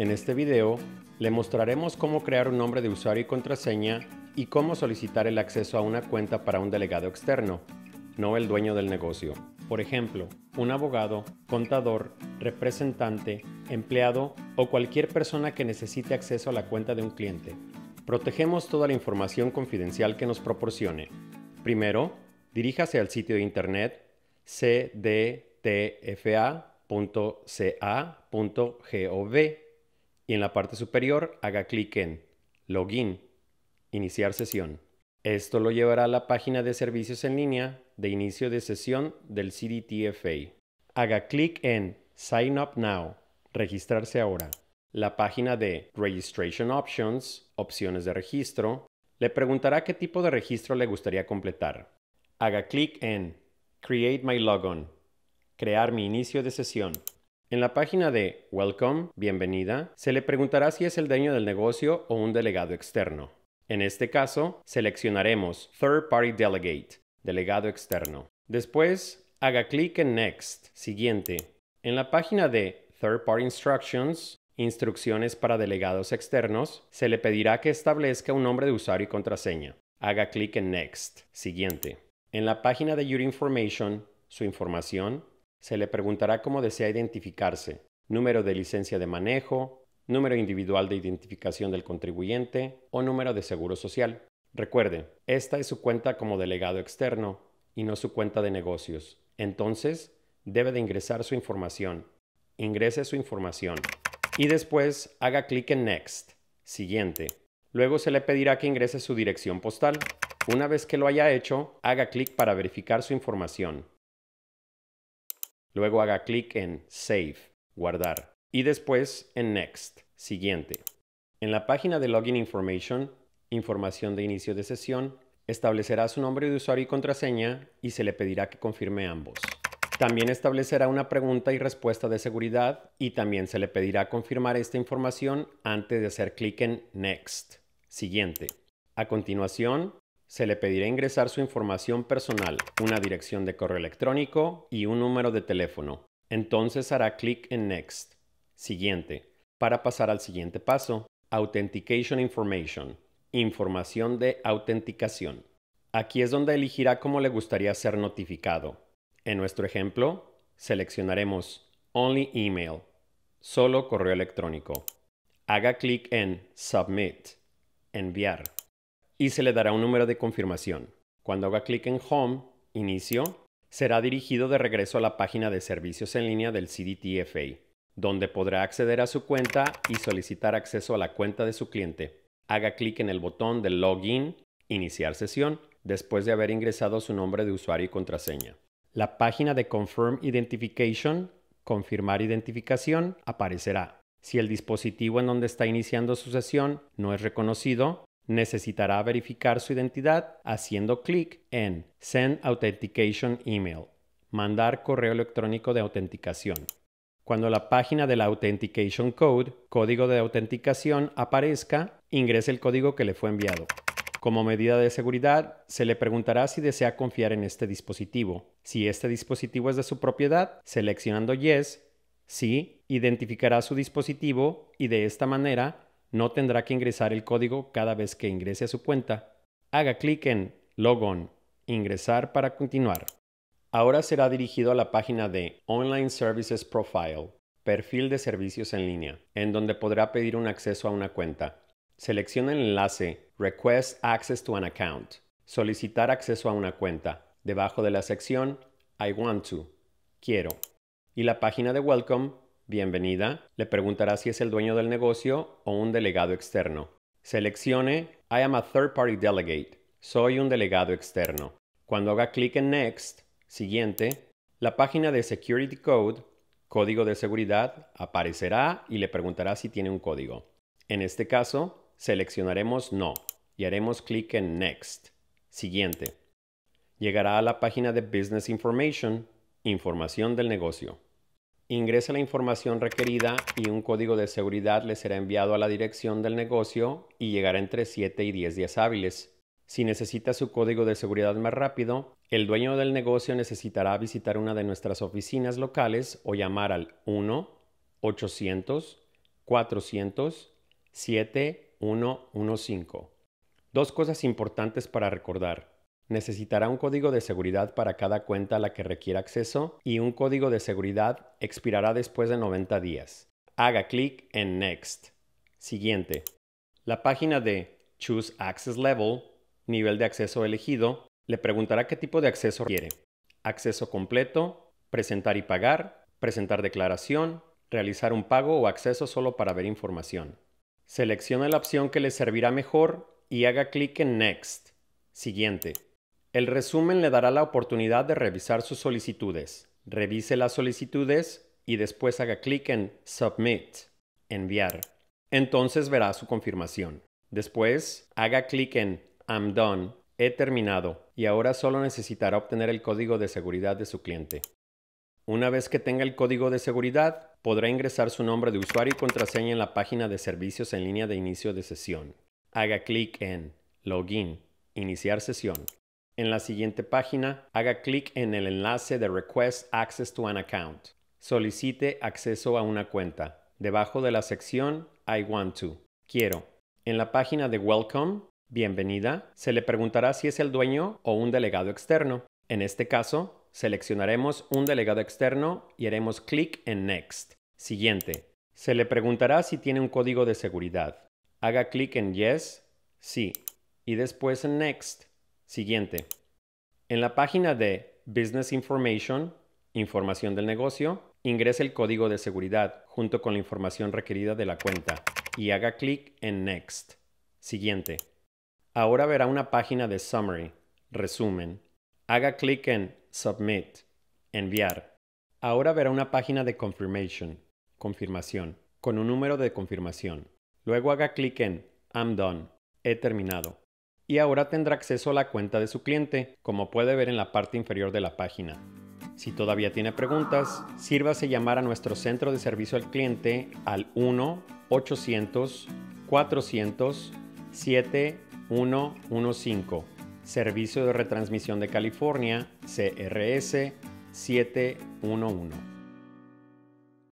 En este video le mostraremos cómo crear un nombre de usuario y contraseña y cómo solicitar el acceso a una cuenta para un delegado externo, no el dueño del negocio. Por ejemplo, un abogado, contador, representante, empleado o cualquier persona que necesite acceso a la cuenta de un cliente. Protegemos toda la información confidencial que nos proporcione. Primero, diríjase al sitio de internet cdtfa.ca.gov y en la parte superior haga clic en Login, Iniciar sesión. Esto lo llevará a la página de servicios en línea de inicio de sesión del CDTFA. Haga clic en Sign Up Now, Registrarse ahora. La página de Registration Options, Opciones de registro, le preguntará qué tipo de registro le gustaría completar. Haga clic en Create My Logon, Crear mi inicio de sesión. En la página de Welcome, bienvenida, se le preguntará si es el dueño del negocio o un delegado externo. En este caso, seleccionaremos Third Party Delegate, delegado externo. Después, haga clic en Next, siguiente. En la página de Third Party Instructions, instrucciones para delegados externos, se le pedirá que establezca un nombre de usuario y contraseña. Haga clic en Next, siguiente. En la página de Your Information, su información, se le preguntará cómo desea identificarse, número de licencia de manejo, número individual de identificación del contribuyente o número de seguro social. Recuerde, esta es su cuenta como delegado externo y no su cuenta de negocios. Entonces, debe de ingresar su información. Ingrese su información. Y después haga clic en Next. Siguiente. Luego se le pedirá que ingrese su dirección postal. Una vez que lo haya hecho, haga clic para verificar su información. Luego haga clic en Save, guardar, y después en Next, siguiente. En la página de Login Information, información de inicio de sesión, establecerá su nombre de usuario y contraseña y se le pedirá que confirme ambos. También establecerá una pregunta y respuesta de seguridad y también se le pedirá confirmar esta información antes de hacer clic en Next, siguiente. A continuación, se le pedirá ingresar su información personal, una dirección de correo electrónico y un número de teléfono. Entonces hará clic en Next, Siguiente, para pasar al siguiente paso, Authentication Information, información de autenticación. Aquí es donde elegirá cómo le gustaría ser notificado. En nuestro ejemplo, seleccionaremos Only Email, solo correo electrónico. Haga clic en Submit, enviar y se le dará un número de confirmación. Cuando haga clic en Home, Inicio, será dirigido de regreso a la página de servicios en línea del CDTFA, donde podrá acceder a su cuenta y solicitar acceso a la cuenta de su cliente. Haga clic en el botón de Login, Iniciar sesión, después de haber ingresado su nombre de usuario y contraseña. La página de Confirm Identification, Confirmar Identificación, aparecerá. Si el dispositivo en donde está iniciando su sesión no es reconocido, necesitará verificar su identidad haciendo clic en Send Authentication Email, mandar correo electrónico de autenticación. Cuando la página de la Authentication Code, código de autenticación, aparezca, ingrese el código que le fue enviado. Como medida de seguridad, se le preguntará si desea confiar en este dispositivo. Si este dispositivo es de su propiedad, seleccionando Yes, sí, identificará su dispositivo y de esta manera no tendrá que ingresar el código cada vez que ingrese a su cuenta. Haga clic en Logon, Ingresar para continuar. Ahora será dirigido a la página de Online Services Profile, Perfil de Servicios en línea, en donde podrá pedir un acceso a una cuenta. Selecciona el enlace Request Access to an Account, Solicitar acceso a una cuenta, debajo de la sección I want to, quiero, y la página de Welcome bienvenida, le preguntará si es el dueño del negocio o un delegado externo. Seleccione I am a third party delegate, soy un delegado externo. Cuando haga clic en Next, siguiente, la página de Security Code, código de seguridad, aparecerá y le preguntará si tiene un código. En este caso, seleccionaremos No y haremos clic en Next, siguiente. Llegará a la página de Business Information, información del negocio. Ingresa la información requerida y un código de seguridad le será enviado a la dirección del negocio y llegará entre 7 y 10 días hábiles. Si necesita su código de seguridad más rápido, el dueño del negocio necesitará visitar una de nuestras oficinas locales o llamar al 1-800-400-7115. Dos cosas importantes para recordar necesitará un código de seguridad para cada cuenta a la que requiera acceso y un código de seguridad expirará después de 90 días. Haga clic en Next. Siguiente. La página de Choose Access Level, nivel de acceso elegido, le preguntará qué tipo de acceso quiere. Acceso completo, presentar y pagar, presentar declaración, realizar un pago o acceso solo para ver información. Seleccione la opción que le servirá mejor y haga clic en Next. Siguiente. El resumen le dará la oportunidad de revisar sus solicitudes. Revise las solicitudes y después haga clic en Submit, enviar. Entonces verá su confirmación. Después, haga clic en I'm done, he terminado, y ahora solo necesitará obtener el código de seguridad de su cliente. Una vez que tenga el código de seguridad, podrá ingresar su nombre de usuario y contraseña en la página de servicios en línea de inicio de sesión. Haga clic en Login, iniciar sesión. En la siguiente página, haga clic en el enlace de Request Access to an Account. Solicite acceso a una cuenta. Debajo de la sección I want to, quiero. En la página de Welcome, Bienvenida, se le preguntará si es el dueño o un delegado externo. En este caso, seleccionaremos un delegado externo y haremos clic en Next. Siguiente. Se le preguntará si tiene un código de seguridad. Haga clic en Yes, sí, y después en Next. Siguiente. En la página de Business Information, información del negocio, ingrese el código de seguridad junto con la información requerida de la cuenta y haga clic en Next. Siguiente. Ahora verá una página de Summary, resumen. Haga clic en Submit, enviar. Ahora verá una página de Confirmation, confirmación, con un número de confirmación. Luego haga clic en I'm done, he terminado y ahora tendrá acceso a la cuenta de su cliente, como puede ver en la parte inferior de la página. Si todavía tiene preguntas, sírvase llamar a nuestro centro de servicio al cliente al 1-800-400-7115, Servicio de Retransmisión de California, CRS 711.